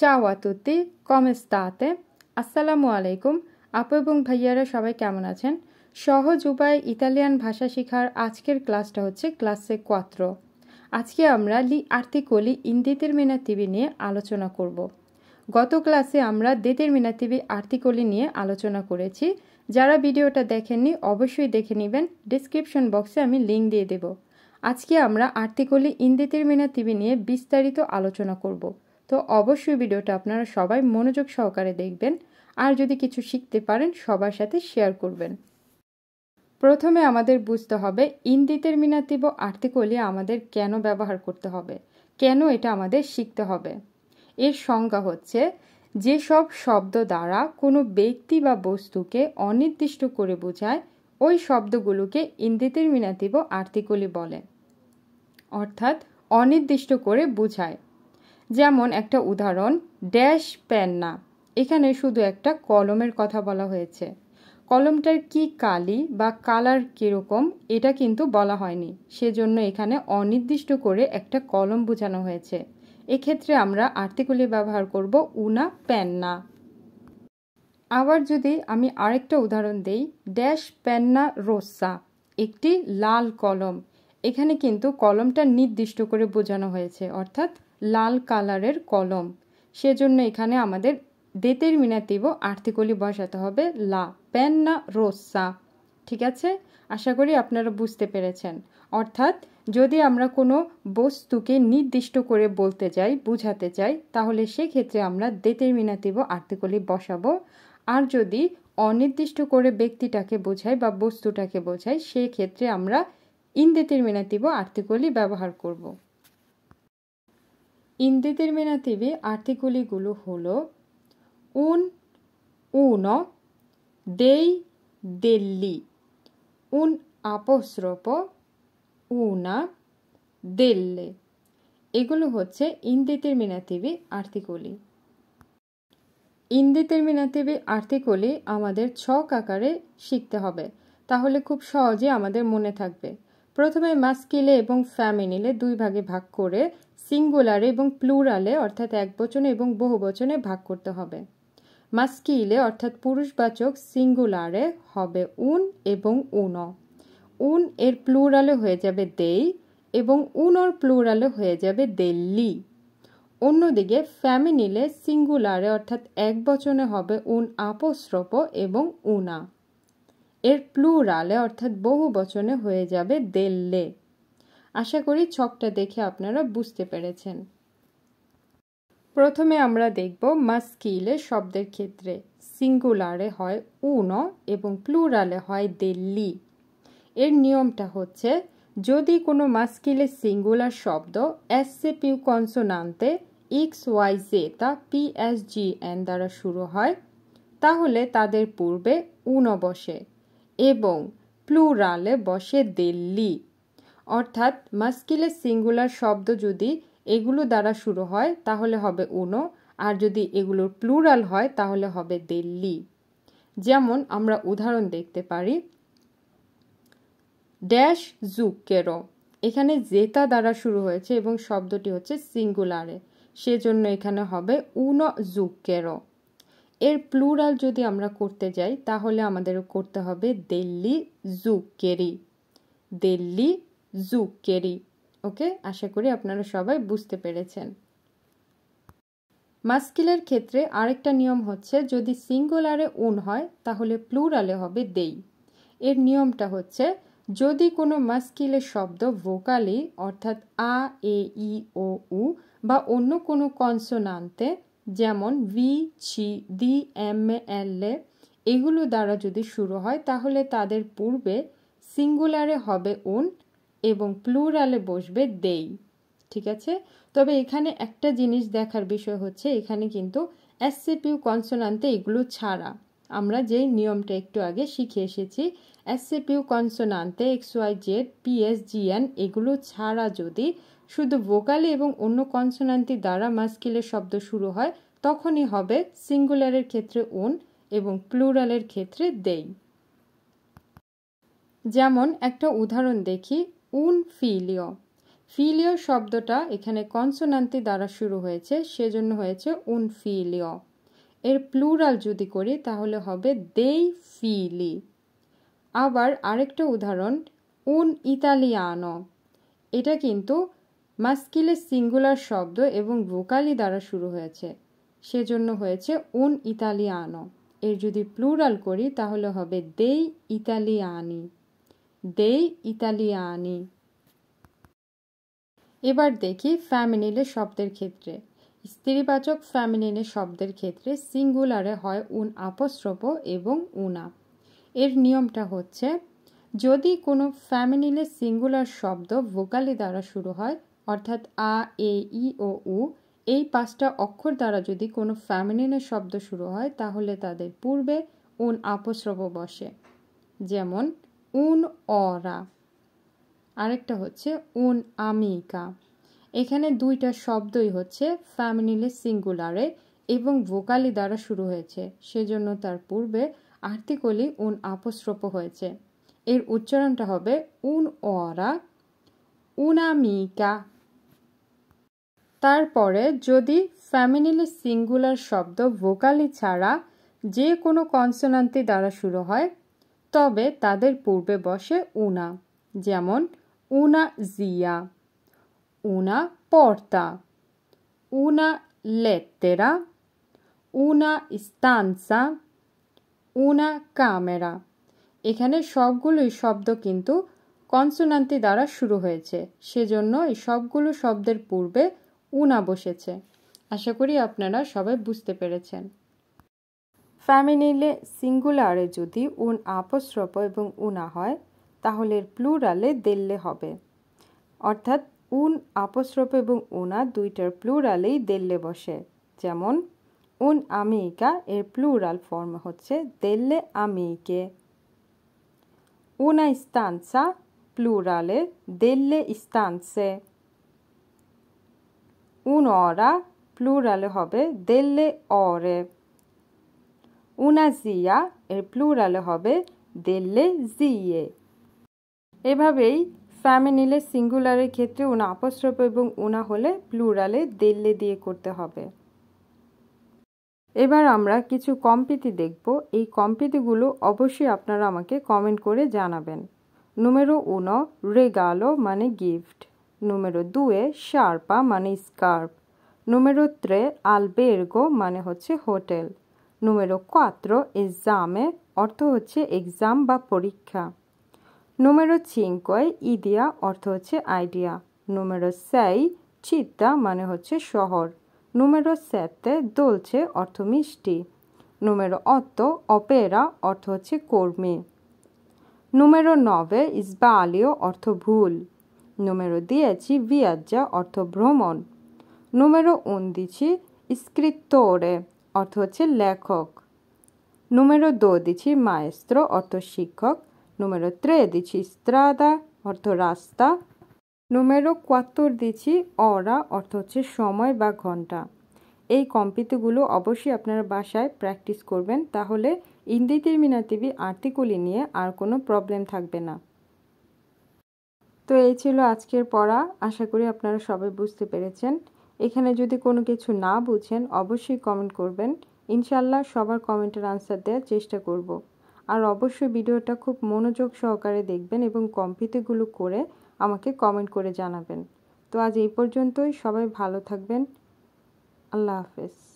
চাও আ তুতি কম আসসালামু আলাইকুম আপু এবং ভাইয়ারা সবাই কেমন আছেন সহজ উপায় ইতালিয়ান ভাষা শেখার আজকের ক্লাসটা হচ্ছে ক্লাসে কোয়াত্র আজকে আমরা লি আর্তিকলি ইন দেতেরমিনাতিবি নিয়ে আলোচনা করব গত ক্লাসে আমরা দেতের দেতেরমিনাতিবি আর্তিকলি নিয়ে আলোচনা করেছি যারা ভিডিওটা দেখেননি অবশ্যই দেখে নেবেন ডিসক্রিপশন বক্সে আমি লিঙ্ক দিয়ে দেব আজকে আমরা আর্তিকলি ইন দেতেরমিনাতিবি নিয়ে বিস্তারিত আলোচনা করবো তো অবশ্যই ভিডিওটা আপনারা সবাই মনোযোগ সহকারে দেখবেন আর যদি কিছু শিখতে পারেন সবার সাথে শেয়ার করবেন প্রথমে আমাদের বুঝতে হবে ইন্দিতের ইনডিটারমিনাটিভ আর্টিকলি আমাদের কেন ব্যবহার করতে হবে কেন এটা আমাদের শিখতে হবে এর সংজ্ঞা হচ্ছে যেসব শব্দ দ্বারা কোনো ব্যক্তি বা বস্তুকে অনির্দিষ্ট করে বোঝায় ওই শব্দগুলোকে ইন্দিতের ইনডিটারমিনাটিভ আর্টিকলি বলে অর্থাৎ অনির্দিষ্ট করে বোঝায় যেমন একটা উদাহরণ ড্যাশ পেন্না না এখানে শুধু একটা কলমের কথা বলা হয়েছে কলমটার কি কালি বা কালার কীরকম এটা কিন্তু বলা হয়নি সেজন্য এখানে অনির্দিষ্ট করে একটা কলম বোঝানো হয়েছে এক্ষেত্রে আমরা আর্টিকুলি ব্যবহার করব উনা পেন্না আবার যদি আমি আরেকটা উদাহরণ দেই ড্যাশ পেন্না রোসা একটি লাল কলম এখানে কিন্তু কলমটা নির্দিষ্ট করে বোঝানো হয়েছে অর্থাৎ লাল কালারের কলম সেজন্য এখানে আমাদের দেতেরমিনাতিভ আর্থিকলি বসাতে হবে লা না রোসা ঠিক আছে আশা করি আপনারা বুঝতে পেরেছেন অর্থাৎ যদি আমরা কোনো বস্তুকে নির্দিষ্ট করে বলতে যাই বুঝাতে চাই তাহলে সেক্ষেত্রে আমরা দেতেরমিনাতিভ আর্থিকলি বসাবো আর যদি অনির্দিষ্ট করে ব্যক্তিটাকে বোঝাই বা বস্তুটাকে বোঝাই সেক্ষেত্রে আমরা ইনদেতেরমিনাতিভ আর্থিকলি ব্যবহার করব indeterminativi আর্টিকেলগুলো হলো উন উন দেই দিল্লি উন apostrofo উনা দিল্লি এগুলো হচ্ছে ইনডিটারমিনাটিভি আর্টিকেল ইনডিটারমিনাটিভি আর্টিকেল আমাদের ছক আকারে শিখতে হবে তাহলে খুব সহজে আমাদের মনে থাকবে প্রথমে মাস্কিলে এবং ফ্যামিনিলে দুই ভাগে ভাগ করে সিঙ্গুলারে এবং প্লুরালে অর্থাৎ এক বচনে এবং বহু বচনে ভাগ করতে হবে মাস্কিলে অর্থাৎ পুরুষবাচক সিঙ্গুলারে হবে উন এবং উন উন এর প্লুরালে হয়ে যাবে দেই এবং উনর প্লুরালে হয়ে যাবে দেল্লি অন্যদিকে ফ্যামিনিলে সিঙ্গুলারে অর্থাৎ এক বচনে হবে উন আপস্রপ এবং উনা এর প্লুরালে অর্থাৎ বহু বচনে হয়ে যাবে দেললে আশা করি ছকটা দেখে আপনারা বুঝতে পেরেছেন প্রথমে আমরা দেখব মাস্কিলে শব্দের ক্ষেত্রে সিঙ্গুলারে হয় উন এবং প্লুরালে হয় দেল্লি এর নিয়মটা হচ্ছে যদি কোনো মাস্কিলে সিঙ্গুলার শব্দ এস সে পিউ কনসোনান্তে এক্স ওয়াই জে তা পি এস জি এন দ্বারা শুরু হয় তাহলে তাদের পূর্বে উন বসে এবং প্লুরালে বসে দিল্লি অর্থাৎ মাস্কিলের সিঙ্গুলার শব্দ যদি এগুলো দ্বারা শুরু হয় তাহলে হবে উনো আর যদি এগুলোর প্লুরাল হয় তাহলে হবে দিল্লি যেমন আমরা উদাহরণ দেখতে পারি ড্যাশ জুকেরো এখানে জেতা দ্বারা শুরু হয়েছে এবং শব্দটি হচ্ছে সিঙ্গুলারে সেজন্য এখানে হবে উনো জুকেরো এর প্লুরাল যদি আমরা করতে যাই তাহলে আমাদের করতে হবে দিল্লি জু কেরি দিল্লি জু কেরি ওকে আশা করি আপনারা সবাই বুঝতে পেরেছেন মাস্কিলের ক্ষেত্রে আরেকটা নিয়ম হচ্ছে যদি সিঙ্গুলারে উন হয় তাহলে প্লুরালে হবে দেই এর নিয়মটা হচ্ছে যদি কোনো মাস্কিলের শব্দ ভোকালি অর্থাৎ আ এ ই ও উ বা অন্য কোনো কনসোনান্তে যেমন ভি ছি ডি এম এল এ এগুলো দ্বারা যদি শুরু হয় তাহলে তাদের পূর্বে সিঙ্গুলারে হবে উন এবং প্লুরালে বসবে দেই ঠিক আছে তবে এখানে একটা জিনিস দেখার বিষয় হচ্ছে এখানে কিন্তু এসসিপিউ কনসোনান্তে এগুলো ছাড়া আমরা যেই নিয়মটা একটু আগে শিখে এসেছি এসসিপিউ কনসোনান্তে X Y Z PS GN এগুলো ছাড়া যদি শুধু ভোকালে এবং অন্য কনসোনান্তি দ্বারা মাস্কিলের শব্দ শুরু হয় তখনই হবে সিঙ্গুলারের ক্ষেত্রে ওন এবং প্লুরালের ক্ষেত্রে দেই যেমন একটা উদাহরণ দেখি উন ফিলিও ফিলিও শব্দটা এখানে কনসোনান্তি দ্বারা শুরু হয়েছে সেজন্য হয়েছে উন ফিলিও এর প্লুরাল যদি করি তাহলে হবে দেই ফিলি আবার আরেকটা উদাহরণ উন ইতালিয়ানো এটা কিন্তু মাস্কিলে সিঙ্গুলার শব্দ এবং ভোকালি দ্বারা শুরু হয়েছে সেজন্য হয়েছে উন ইতালিয়ানো এর যদি প্লুরাল করি তাহলে হবে দেই ইতালিয়ানি দেই ইতালিয়ানি এবার দেখি ফ্যামিনিলে শব্দের ক্ষেত্রে স্ত্রীবাচক ফ্যামিনিলে শব্দের ক্ষেত্রে সিঙ্গুলারে হয় উন আপস্রপ এবং উনা এর নিয়মটা হচ্ছে যদি কোনো ফ্যামিনিলে সিঙ্গুলার শব্দ ভোকালি দ্বারা শুরু হয় অর্থাৎ আ এ ই ও উ এই পাঁচটা অক্ষর দ্বারা যদি কোনো ফ্যামিলিনের শব্দ শুরু হয় তাহলে তাদের পূর্বে উন আপস্রব বসে যেমন উন অরা আরেকটা হচ্ছে উন আমিকা এখানে দুইটা শব্দই হচ্ছে ফ্যামিলিলে সিঙ্গুলারে এবং ভোকালি দ্বারা শুরু হয়েছে সেজন্য তার পূর্বে আর্থিকলি উন আপস্রপ হয়েছে এর উচ্চারণটা হবে উন অরা উনামিকা তারপরে যদি ফ্যামিলি সিঙ্গুলার শব্দ ভোকালি ছাড়া যে কোনো কনসোনান্তি দ্বারা শুরু হয় তবে তাদের পূর্বে বসে উনা যেমন উনা জিয়া উনা পর্তা উনা লেত্তেরা উনা স্তানসা উনা কামেরা এখানে সবগুলোই শব্দ কিন্তু কনসোনান্তি দ্বারা শুরু হয়েছে সেজন্য এই সবগুলো শব্দের পূর্বে উনা বসেছে আশা করি আপনারা সবাই বুঝতে পেরেছেন ফ্যামিনিলে সিঙ্গুলারে যদি উন আপস্রপ এবং উনা হয় তাহলে প্লুরালে দেল্লে হবে অর্থাৎ উন আপস্রপ এবং উনা দুইটার প্লুরালেই দেললে বসে যেমন উন আমিকা এর প্লুরাল ফর্ম হচ্ছে দেল্লে আমিকে উনা স্তানসা প্লুরালে দেললে istanze. un'ora plurale হবে delle ore una zia এর প্লুরালে হবে delle zie এভাবেই ফ্যামিলিলে সিঙ্গুলারের ক্ষেত্রে উনা আপস্রপ এবং উনা হলে প্লুরালে দেল্লে দিয়ে করতে হবে এবার আমরা কিছু কম্পিতি দেখব এই কম্পিতিগুলো অবশ্যই আপনারা আমাকে কমেন্ট করে জানাবেন নুমেরো উনো রেগালো মানে গিফট নুমেরো দুয়ে শার্পা মানে স্কার্প নুমেরো ত্রে আলবেরগো মানে হচ্ছে হোটেল নুমেরো কাত্র এক্সামে অর্থ হচ্ছে এক্সাম বা পরীক্ষা নুমেরো চিঙ্কয় ইদিয়া অর্থ হচ্ছে আইডিয়া নুমেরো সাই চিত্তা মানে হচ্ছে শহর নুমেরো স্যাতে দোলছে অর্থ মিষ্টি নুমেরো অত অপেরা অর্থ হচ্ছে কর্মী নুমেরো নভে ইসবা আলিও অর্থ ভুল নুমেরো দিয়েছি viaggia অর্থ ভ্রমণ উন দিছি scrittore অর্থ হচ্ছে লেখক দো দিছি মায়েস্ত্র অর্থ শিক্ষক ত্রে দিছি স্ত্রাদা অর্থ রাস্তা numero দিছি অরা অর্থ হচ্ছে সময় বা ঘন্টা এই কম্পিতগুলো অবশ্যই আপনারা বাসায় প্র্যাকটিস করবেন তাহলে মিনাতিবি আর্টিকুলি নিয়ে আর কোনো প্রবলেম থাকবে না তো এই ছিল আজকের পড়া আশা করি আপনারা সবাই বুঝতে পেরেছেন এখানে যদি কোনো কিছু না বুঝেন অবশ্যই কমেন্ট করবেন ইনশাল্লাহ সবার কমেন্টের আনসার দেওয়ার চেষ্টা করব। আর অবশ্যই ভিডিওটা খুব মনোযোগ সহকারে দেখবেন এবং কম্পিতিগুলো করে আমাকে কমেন্ট করে জানাবেন তো আজ এই পর্যন্তই সবাই ভালো থাকবেন আল্লাহ হাফেজ